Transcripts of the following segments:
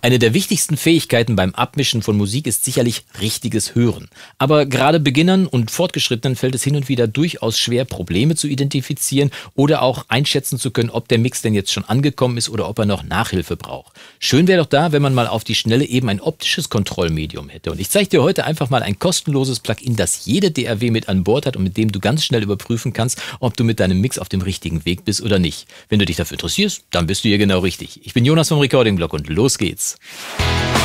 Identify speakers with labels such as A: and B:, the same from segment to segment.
A: Eine der wichtigsten Fähigkeiten beim Abmischen von Musik ist sicherlich richtiges Hören. Aber gerade Beginnern und Fortgeschrittenen fällt es hin und wieder durchaus schwer, Probleme zu identifizieren oder auch einschätzen zu können, ob der Mix denn jetzt schon angekommen ist oder ob er noch Nachhilfe braucht. Schön wäre doch da, wenn man mal auf die Schnelle eben ein optisches Kontrollmedium hätte. Und ich zeige dir heute einfach mal ein kostenloses Plugin, das jede DRW mit an Bord hat und mit dem du ganz schnell überprüfen kannst, ob du mit deinem Mix auf dem richtigen Weg bist oder nicht. Wenn du dich dafür interessierst, dann bist du hier genau richtig. Ich bin Jonas vom Recording Blog und los geht's. Tschüss.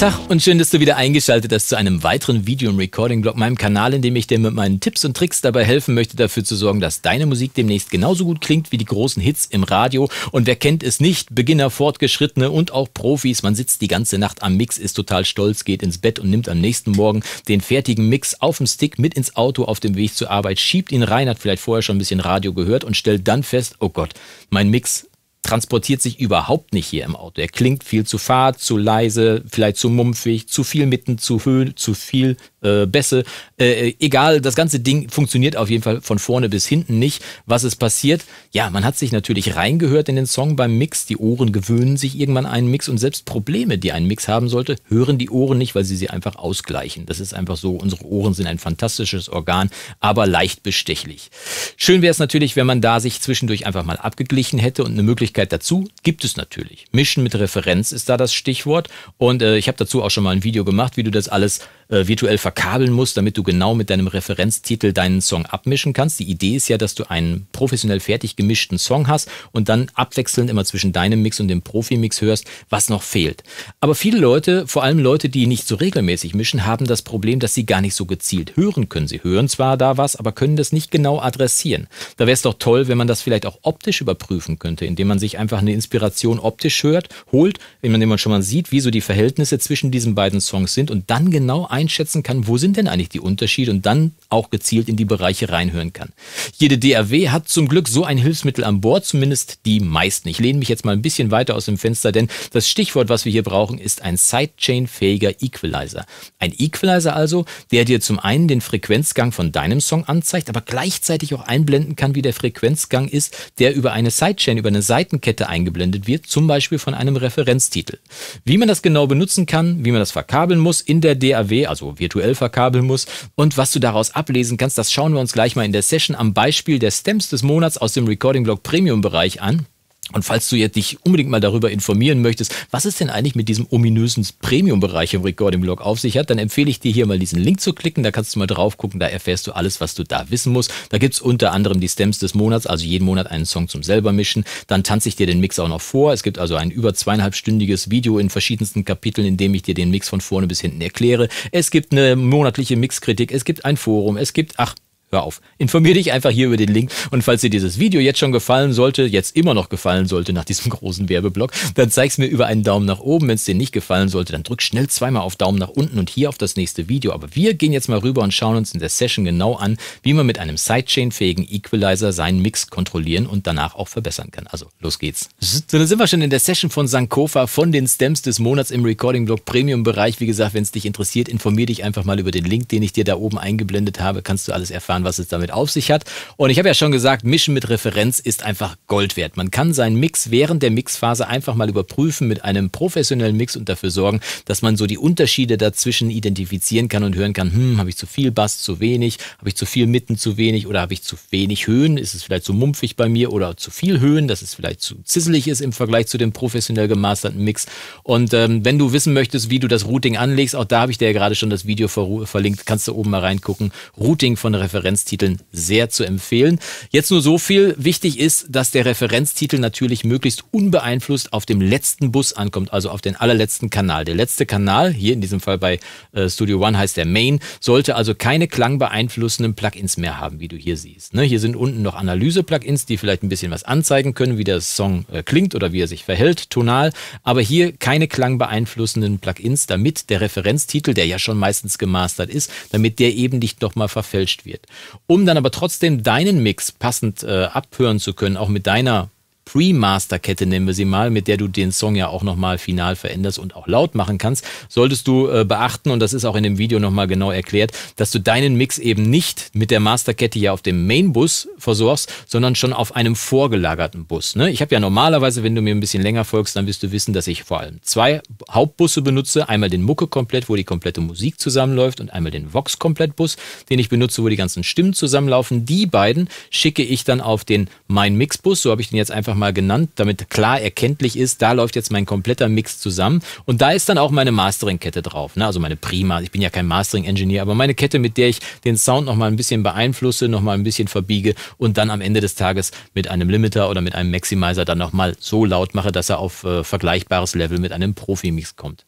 A: Tag und schön, dass du wieder eingeschaltet hast zu einem weiteren Video- im Recording-Blog, meinem Kanal, in dem ich dir mit meinen Tipps und Tricks dabei helfen möchte, dafür zu sorgen, dass deine Musik demnächst genauso gut klingt wie die großen Hits im Radio. Und wer kennt es nicht? Beginner, Fortgeschrittene und auch Profis. Man sitzt die ganze Nacht am Mix, ist total stolz, geht ins Bett und nimmt am nächsten Morgen den fertigen Mix auf dem Stick mit ins Auto auf dem Weg zur Arbeit, schiebt ihn rein, hat vielleicht vorher schon ein bisschen Radio gehört und stellt dann fest, oh Gott, mein Mix transportiert sich überhaupt nicht hier im Auto. Er klingt viel zu fad, zu leise, vielleicht zu mumpfig, zu viel mitten, zu, höh, zu viel äh, Bässe, äh, äh, egal, das ganze Ding funktioniert auf jeden Fall von vorne bis hinten nicht. Was ist passiert? Ja, man hat sich natürlich reingehört in den Song beim Mix, die Ohren gewöhnen sich irgendwann einen Mix und selbst Probleme, die ein Mix haben sollte, hören die Ohren nicht, weil sie sie einfach ausgleichen. Das ist einfach so, unsere Ohren sind ein fantastisches Organ, aber leicht bestechlich. Schön wäre es natürlich, wenn man da sich zwischendurch einfach mal abgeglichen hätte und eine Möglichkeit dazu gibt es natürlich. Mischen mit Referenz ist da das Stichwort und äh, ich habe dazu auch schon mal ein Video gemacht, wie du das alles äh, virtuell verkabeln musst, damit du genau mit deinem Referenztitel deinen Song abmischen kannst. Die Idee ist ja, dass du einen professionell fertig gemischten Song hast und dann abwechselnd immer zwischen deinem Mix und dem Profi-Mix hörst, was noch fehlt. Aber viele Leute, vor allem Leute, die nicht so regelmäßig mischen, haben das Problem, dass sie gar nicht so gezielt hören können. Sie hören zwar da was, aber können das nicht genau adressieren. Da wäre es doch toll, wenn man das vielleicht auch optisch überprüfen könnte, indem man sich einfach eine Inspiration optisch hört, holt, indem man schon mal sieht, wie so die Verhältnisse zwischen diesen beiden Songs sind und dann genau ein einschätzen kann, wo sind denn eigentlich die Unterschiede und dann auch gezielt in die Bereiche reinhören kann. Jede DRW hat zum Glück so ein Hilfsmittel an Bord, zumindest die meisten. Ich lehne mich jetzt mal ein bisschen weiter aus dem Fenster, denn das Stichwort, was wir hier brauchen, ist ein Sidechain-fähiger Equalizer. Ein Equalizer also, der dir zum einen den Frequenzgang von deinem Song anzeigt, aber gleichzeitig auch einblenden kann, wie der Frequenzgang ist, der über eine Sidechain, über eine Seitenkette eingeblendet wird, zum Beispiel von einem Referenztitel. Wie man das genau benutzen kann, wie man das verkabeln muss in der DAW also virtuell verkabeln muss. Und was du daraus ablesen kannst, das schauen wir uns gleich mal in der Session am Beispiel der Stems des Monats aus dem Recording Blog Premium Bereich an. Und falls du jetzt dich unbedingt mal darüber informieren möchtest, was es denn eigentlich mit diesem ominösen Premium-Bereich im Recording Blog auf sich hat, dann empfehle ich dir hier mal diesen Link zu klicken. Da kannst du mal drauf gucken, da erfährst du alles, was du da wissen musst. Da gibt es unter anderem die Stems des Monats, also jeden Monat einen Song zum selber mischen. Dann tanze ich dir den Mix auch noch vor. Es gibt also ein über zweieinhalbstündiges Video in verschiedensten Kapiteln, in dem ich dir den Mix von vorne bis hinten erkläre. Es gibt eine monatliche Mixkritik, es gibt ein Forum, es gibt, ach, hör auf. Informier dich einfach hier über den Link. Und falls dir dieses Video jetzt schon gefallen sollte, jetzt immer noch gefallen sollte nach diesem großen Werbeblock, dann zeig's mir über einen Daumen nach oben. Wenn es dir nicht gefallen sollte, dann drück schnell zweimal auf Daumen nach unten und hier auf das nächste Video. Aber wir gehen jetzt mal rüber und schauen uns in der Session genau an, wie man mit einem Sidechain-fähigen Equalizer seinen Mix kontrollieren und danach auch verbessern kann. Also los geht's. So, dann sind wir schon in der Session von Sankofa von den Stems des Monats im Recording-Blog Premium-Bereich. Wie gesagt, wenn es dich interessiert, informier dich einfach mal über den Link, den ich dir da oben eingeblendet habe. Kannst du alles erfahren erfahren, was es damit auf sich hat. Und ich habe ja schon gesagt, Mischen mit Referenz ist einfach Gold wert. Man kann seinen Mix während der Mixphase einfach mal überprüfen mit einem professionellen Mix und dafür sorgen, dass man so die Unterschiede dazwischen identifizieren kann und hören kann, hm, habe ich zu viel Bass, zu wenig, habe ich zu viel Mitten, zu wenig oder habe ich zu wenig Höhen, ist es vielleicht zu mumpfig bei mir oder zu viel Höhen, dass es vielleicht zu zisselig ist im Vergleich zu dem professionell gemasterten Mix. Und ähm, wenn du wissen möchtest, wie du das Routing anlegst, auch da habe ich dir ja gerade schon das Video ver verlinkt, kannst du oben mal reingucken. Routing von Referenz Referenztiteln sehr zu empfehlen. Jetzt nur so viel. Wichtig ist, dass der Referenztitel natürlich möglichst unbeeinflusst auf dem letzten Bus ankommt, also auf den allerletzten Kanal. Der letzte Kanal, hier in diesem Fall bei äh, Studio One heißt der Main, sollte also keine klangbeeinflussenden Plugins mehr haben, wie du hier siehst. Ne? Hier sind unten noch Analyse-Plugins, die vielleicht ein bisschen was anzeigen können, wie der Song äh, klingt oder wie er sich verhält, tonal. Aber hier keine klangbeeinflussenden Plugins, damit der Referenztitel, der ja schon meistens gemastert ist, damit der eben nicht nochmal verfälscht wird um dann aber trotzdem deinen Mix passend äh, abhören zu können, auch mit deiner Pre-Master-Kette, nennen wir sie mal, mit der du den Song ja auch nochmal final veränderst und auch laut machen kannst, solltest du äh, beachten, und das ist auch in dem Video nochmal genau erklärt, dass du deinen Mix eben nicht mit der Master-Kette ja auf dem Main-Bus versorgst, sondern schon auf einem vorgelagerten Bus. Ne? Ich habe ja normalerweise, wenn du mir ein bisschen länger folgst, dann wirst du wissen, dass ich vor allem zwei Hauptbusse benutze. Einmal den Mucke komplett, wo die komplette Musik zusammenläuft und einmal den Vox komplett Bus, den ich benutze, wo die ganzen Stimmen zusammenlaufen. Die beiden schicke ich dann auf den Mein Mix Bus, so habe ich den jetzt einfach mal mal genannt, damit klar erkenntlich ist, da läuft jetzt mein kompletter Mix zusammen. Und da ist dann auch meine Mastering-Kette drauf, ne? also meine Prima. Ich bin ja kein Mastering-Engineer, aber meine Kette, mit der ich den Sound nochmal ein bisschen beeinflusse, nochmal ein bisschen verbiege und dann am Ende des Tages mit einem Limiter oder mit einem Maximizer dann nochmal so laut mache, dass er auf äh, vergleichbares Level mit einem Profi-Mix kommt.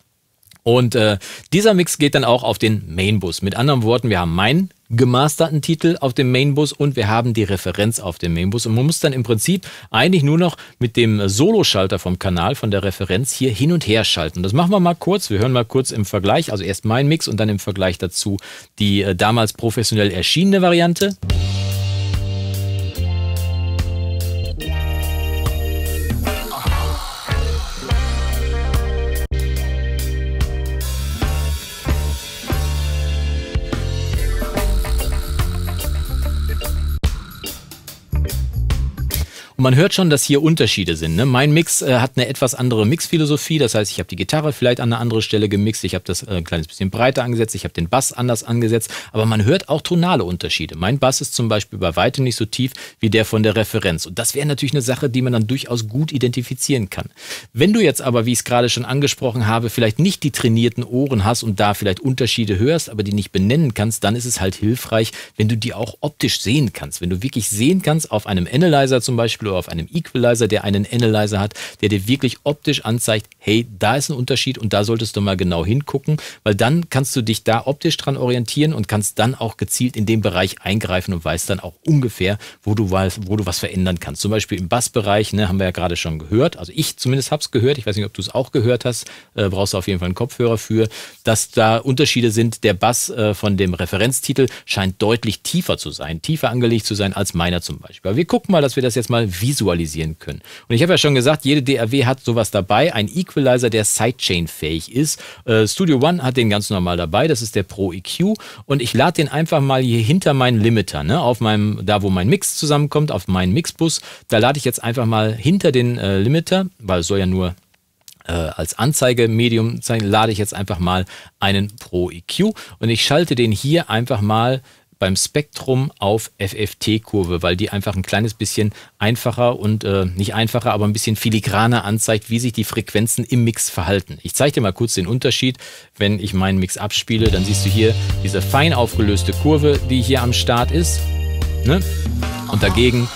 A: Und äh, dieser Mix geht dann auch auf den Mainbus. Mit anderen Worten, wir haben meinen gemasterten Titel auf dem Mainbus und wir haben die Referenz auf dem Mainbus. Und man muss dann im Prinzip eigentlich nur noch mit dem Solo-Schalter vom Kanal, von der Referenz hier hin und her schalten. Das machen wir mal kurz. Wir hören mal kurz im Vergleich. Also erst mein Mix und dann im Vergleich dazu die äh, damals professionell erschienene Variante. man hört schon, dass hier Unterschiede sind. Ne? Mein Mix äh, hat eine etwas andere Mixphilosophie. Das heißt, ich habe die Gitarre vielleicht an eine andere Stelle gemixt. Ich habe das äh, ein kleines bisschen breiter angesetzt. Ich habe den Bass anders angesetzt. Aber man hört auch tonale Unterschiede. Mein Bass ist zum Beispiel bei weitem nicht so tief wie der von der Referenz. Und das wäre natürlich eine Sache, die man dann durchaus gut identifizieren kann. Wenn du jetzt aber, wie ich es gerade schon angesprochen habe, vielleicht nicht die trainierten Ohren hast und da vielleicht Unterschiede hörst, aber die nicht benennen kannst, dann ist es halt hilfreich, wenn du die auch optisch sehen kannst. Wenn du wirklich sehen kannst, auf einem Analyzer zum Beispiel oder auf einem Equalizer, der einen Analyzer hat, der dir wirklich optisch anzeigt, hey, da ist ein Unterschied und da solltest du mal genau hingucken, weil dann kannst du dich da optisch dran orientieren und kannst dann auch gezielt in den Bereich eingreifen und weißt dann auch ungefähr, wo du, wo du was verändern kannst. Zum Beispiel im Bassbereich, ne, haben wir ja gerade schon gehört, also ich zumindest habe es gehört, ich weiß nicht, ob du es auch gehört hast, äh, brauchst du auf jeden Fall einen Kopfhörer für, dass da Unterschiede sind. Der Bass äh, von dem Referenztitel scheint deutlich tiefer zu sein, tiefer angelegt zu sein als meiner zum Beispiel. Aber wir gucken mal, dass wir das jetzt mal visualisieren können. Und ich habe ja schon gesagt, jede DAW hat sowas dabei, ein Equalizer, der Sidechain-fähig ist. Äh, Studio One hat den ganz normal dabei, das ist der Pro EQ und ich lade den einfach mal hier hinter meinen Limiter, ne, auf meinem, da wo mein Mix zusammenkommt, auf meinen Mixbus, da lade ich jetzt einfach mal hinter den äh, Limiter, weil es soll ja nur äh, als Anzeigemedium sein, lade ich jetzt einfach mal einen Pro EQ und ich schalte den hier einfach mal beim Spektrum auf FFT-Kurve, weil die einfach ein kleines bisschen einfacher und äh, nicht einfacher, aber ein bisschen filigraner anzeigt, wie sich die Frequenzen im Mix verhalten. Ich zeige dir mal kurz den Unterschied. Wenn ich meinen Mix abspiele, dann siehst du hier diese fein aufgelöste Kurve, die hier am Start ist. Ne? Und dagegen,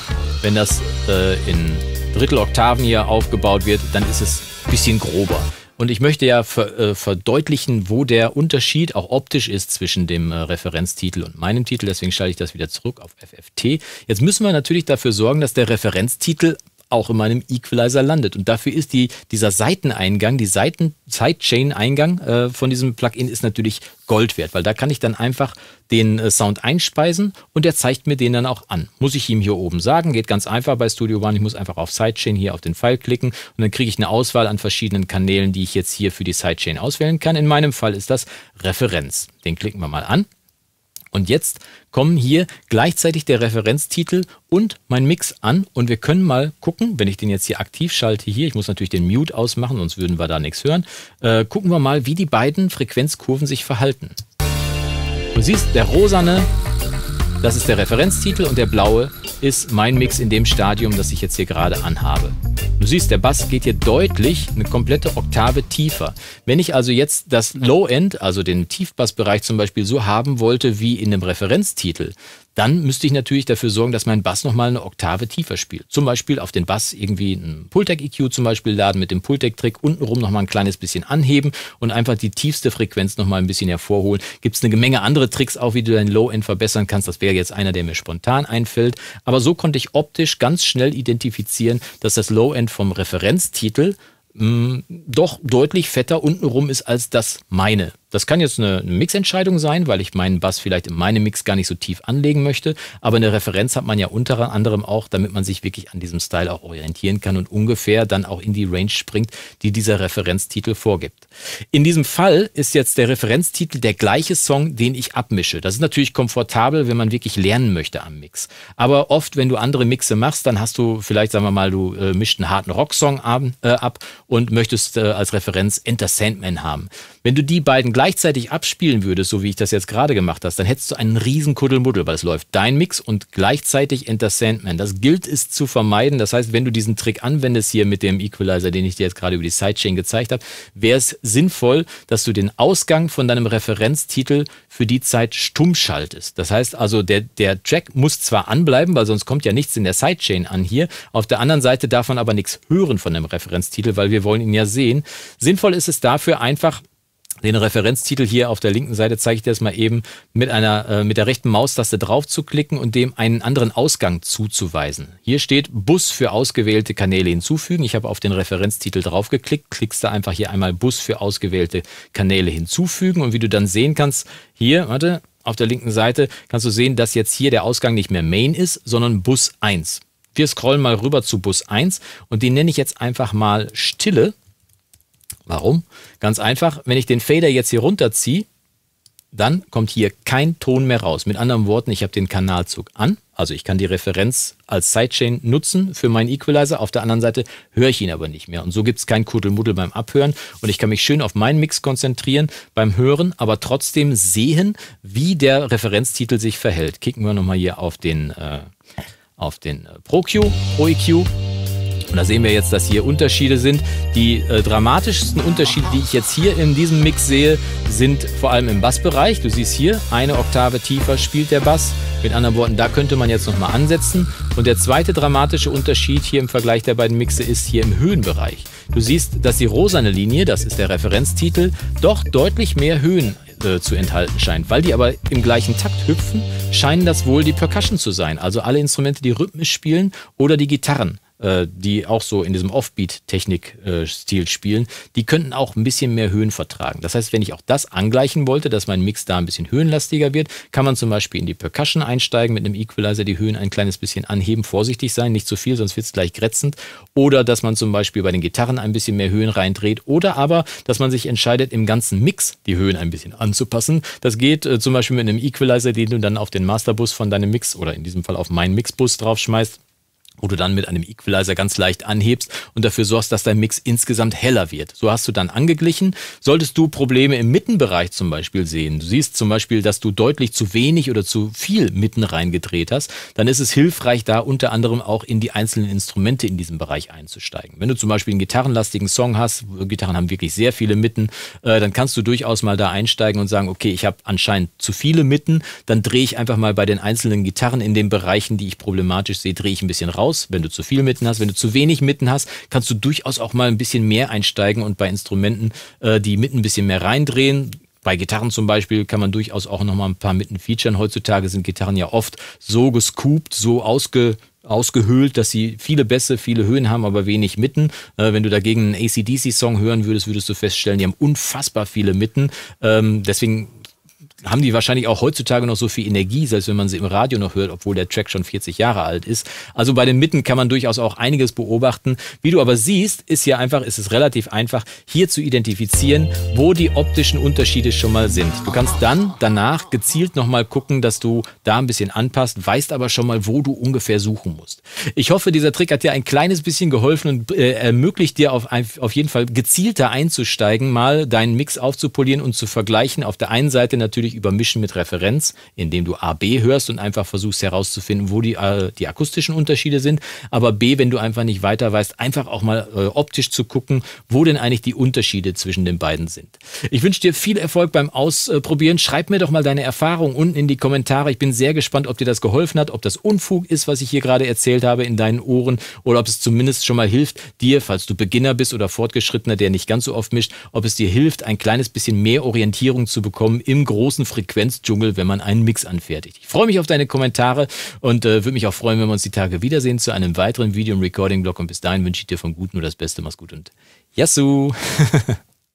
A: wenn das äh, in Dritteloktaven hier aufgebaut wird, dann ist es ein bisschen grober. Und ich möchte ja ver, äh, verdeutlichen, wo der Unterschied auch optisch ist zwischen dem äh, Referenztitel und meinem Titel. Deswegen schalte ich das wieder zurück auf FFT. Jetzt müssen wir natürlich dafür sorgen, dass der Referenztitel auch in meinem Equalizer landet. Und dafür ist die, dieser Seiteneingang, die Seiten, Sidechain-Eingang äh, von diesem Plugin ist natürlich Gold wert, weil da kann ich dann einfach den äh, Sound einspeisen und der zeigt mir den dann auch an. Muss ich ihm hier oben sagen, geht ganz einfach bei Studio One. Ich muss einfach auf Sidechain hier auf den Pfeil klicken und dann kriege ich eine Auswahl an verschiedenen Kanälen, die ich jetzt hier für die Sidechain auswählen kann. In meinem Fall ist das Referenz. Den klicken wir mal an. Und jetzt kommen hier gleichzeitig der Referenztitel und mein Mix an und wir können mal gucken, wenn ich den jetzt hier aktiv schalte hier, ich muss natürlich den Mute ausmachen, sonst würden wir da nichts hören, äh, gucken wir mal, wie die beiden Frequenzkurven sich verhalten. Du siehst, der rosane das ist der Referenztitel und der blaue ist mein Mix in dem Stadium, das ich jetzt hier gerade anhabe. Du siehst, der Bass geht hier deutlich eine komplette Oktave tiefer. Wenn ich also jetzt das Low End, also den Tiefbassbereich zum Beispiel, so haben wollte wie in dem Referenztitel, dann müsste ich natürlich dafür sorgen, dass mein Bass nochmal eine Oktave tiefer spielt. Zum Beispiel auf den Bass irgendwie einen Pultec-EQ zum Beispiel laden, mit dem Pultec-Trick untenrum nochmal ein kleines bisschen anheben und einfach die tiefste Frequenz nochmal ein bisschen hervorholen. Gibt es eine Menge andere Tricks auch, wie du dein Low-End verbessern kannst. Das wäre jetzt einer, der mir spontan einfällt. Aber so konnte ich optisch ganz schnell identifizieren, dass das Low-End vom Referenztitel mh, hm, doch deutlich fetter untenrum ist als das meine. Das kann jetzt eine Mixentscheidung sein, weil ich meinen Bass vielleicht in meinem Mix gar nicht so tief anlegen möchte. Aber eine Referenz hat man ja unter anderem auch, damit man sich wirklich an diesem Style auch orientieren kann und ungefähr dann auch in die Range springt, die dieser Referenztitel vorgibt. In diesem Fall ist jetzt der Referenztitel der gleiche Song, den ich abmische. Das ist natürlich komfortabel, wenn man wirklich lernen möchte am Mix. Aber oft, wenn du andere Mixe machst, dann hast du vielleicht, sagen wir mal, du äh, mischt einen harten Rocksong ab, äh, ab und möchtest äh, als Referenz Enter Sandman haben. Wenn du die beiden gleichzeitig abspielen würdest, so wie ich das jetzt gerade gemacht hast, dann hättest du einen riesen Kuddelmuddel, weil es läuft dein Mix und gleichzeitig Enter Sandman. Das gilt es zu vermeiden. Das heißt, wenn du diesen Trick anwendest hier mit dem Equalizer, den ich dir jetzt gerade über die Sidechain gezeigt habe, wäre es sinnvoll, dass du den Ausgang von deinem Referenztitel für die Zeit stumm schaltest. Das heißt also, der, der Track muss zwar anbleiben, weil sonst kommt ja nichts in der Sidechain an hier. Auf der anderen Seite darf man aber nichts hören von dem Referenztitel, weil wir wollen ihn ja sehen. Sinnvoll ist es dafür einfach, den Referenztitel hier auf der linken Seite zeige ich dir das mal eben mit einer äh, mit der rechten Maustaste drauf zu klicken und dem einen anderen Ausgang zuzuweisen. Hier steht Bus für ausgewählte Kanäle hinzufügen. Ich habe auf den Referenztitel drauf geklickt, klickst da einfach hier einmal Bus für ausgewählte Kanäle hinzufügen und wie du dann sehen kannst, hier, warte, auf der linken Seite kannst du sehen, dass jetzt hier der Ausgang nicht mehr Main ist, sondern Bus 1. Wir scrollen mal rüber zu Bus 1 und den nenne ich jetzt einfach mal Stille Warum? Ganz einfach, wenn ich den Fader jetzt hier runterziehe, dann kommt hier kein Ton mehr raus. Mit anderen Worten, ich habe den Kanalzug an, also ich kann die Referenz als Sidechain nutzen für meinen Equalizer. Auf der anderen Seite höre ich ihn aber nicht mehr. Und so gibt es kein Kuddelmuddel beim Abhören. Und ich kann mich schön auf meinen Mix konzentrieren beim Hören, aber trotzdem sehen, wie der Referenztitel sich verhält. Kicken wir nochmal hier auf den, äh, auf den äh, Pro-Q, Pro-EQ. Und da sehen wir jetzt, dass hier Unterschiede sind. Die äh, dramatischsten Unterschiede, die ich jetzt hier in diesem Mix sehe, sind vor allem im Bassbereich. Du siehst hier, eine Oktave tiefer spielt der Bass. Mit anderen Worten, da könnte man jetzt nochmal ansetzen. Und der zweite dramatische Unterschied hier im Vergleich der beiden Mixe ist hier im Höhenbereich. Du siehst, dass die rosane Linie, das ist der Referenztitel, doch deutlich mehr Höhen äh, zu enthalten scheint. Weil die aber im gleichen Takt hüpfen, scheinen das wohl die Percussion zu sein, also alle Instrumente, die rhythmisch spielen oder die Gitarren. Äh, die auch so in diesem Offbeat-Technik-Stil spielen, die könnten auch ein bisschen mehr Höhen vertragen. Das heißt, wenn ich auch das angleichen wollte, dass mein Mix da ein bisschen höhenlastiger wird, kann man zum Beispiel in die Percussion einsteigen mit einem Equalizer, die Höhen ein kleines bisschen anheben, vorsichtig sein, nicht zu viel, sonst wird es gleich grätzend. Oder dass man zum Beispiel bei den Gitarren ein bisschen mehr Höhen reindreht. Oder aber, dass man sich entscheidet, im ganzen Mix die Höhen ein bisschen anzupassen. Das geht äh, zum Beispiel mit einem Equalizer, den du dann auf den Masterbus von deinem Mix oder in diesem Fall auf meinen Mixbus draufschmeißt wo du dann mit einem Equalizer ganz leicht anhebst und dafür sorgst, dass dein Mix insgesamt heller wird. So hast du dann angeglichen. Solltest du Probleme im Mittenbereich zum Beispiel sehen, du siehst zum Beispiel, dass du deutlich zu wenig oder zu viel mitten reingedreht hast, dann ist es hilfreich, da unter anderem auch in die einzelnen Instrumente in diesem Bereich einzusteigen. Wenn du zum Beispiel einen gitarrenlastigen Song hast, Gitarren haben wirklich sehr viele Mitten, äh, dann kannst du durchaus mal da einsteigen und sagen, okay, ich habe anscheinend zu viele Mitten, dann drehe ich einfach mal bei den einzelnen Gitarren in den Bereichen, die ich problematisch sehe, drehe ich ein bisschen raus aus, wenn du zu viel Mitten hast, wenn du zu wenig Mitten hast, kannst du durchaus auch mal ein bisschen mehr einsteigen und bei Instrumenten äh, die Mitten ein bisschen mehr reindrehen. Bei Gitarren zum Beispiel kann man durchaus auch noch mal ein paar Mitten featuren. Heutzutage sind Gitarren ja oft so gescoopt, so ausge ausgehöhlt, dass sie viele Bässe, viele Höhen haben, aber wenig Mitten. Äh, wenn du dagegen einen ACDC-Song hören würdest, würdest du feststellen, die haben unfassbar viele Mitten. Ähm, deswegen haben die wahrscheinlich auch heutzutage noch so viel Energie, selbst wenn man sie im Radio noch hört, obwohl der Track schon 40 Jahre alt ist. Also bei den Mitten kann man durchaus auch einiges beobachten. Wie du aber siehst, ist hier einfach, ist es relativ einfach, hier zu identifizieren, wo die optischen Unterschiede schon mal sind. Du kannst dann danach gezielt nochmal gucken, dass du da ein bisschen anpasst, weißt aber schon mal, wo du ungefähr suchen musst. Ich hoffe, dieser Trick hat dir ein kleines bisschen geholfen und äh, ermöglicht dir auf, auf jeden Fall gezielter einzusteigen, mal deinen Mix aufzupolieren und zu vergleichen. Auf der einen Seite natürlich natürlich übermischen mit Referenz, indem du A, B hörst und einfach versuchst herauszufinden, wo die, äh, die akustischen Unterschiede sind. Aber B, wenn du einfach nicht weiter weißt, einfach auch mal äh, optisch zu gucken, wo denn eigentlich die Unterschiede zwischen den beiden sind. Ich wünsche dir viel Erfolg beim Ausprobieren. Schreib mir doch mal deine Erfahrung unten in die Kommentare. Ich bin sehr gespannt, ob dir das geholfen hat, ob das Unfug ist, was ich hier gerade erzählt habe in deinen Ohren oder ob es zumindest schon mal hilft, dir, falls du Beginner bist oder Fortgeschrittener, der nicht ganz so oft mischt, ob es dir hilft, ein kleines bisschen mehr Orientierung zu bekommen im großen großen Frequenzdschungel, wenn man einen Mix anfertigt. Ich freue mich auf deine Kommentare und äh, würde mich auch freuen, wenn wir uns die Tage wiedersehen zu einem weiteren Video im Recording-Blog. Und bis dahin wünsche ich dir von Guten nur das Beste. Mach's gut und Yassou!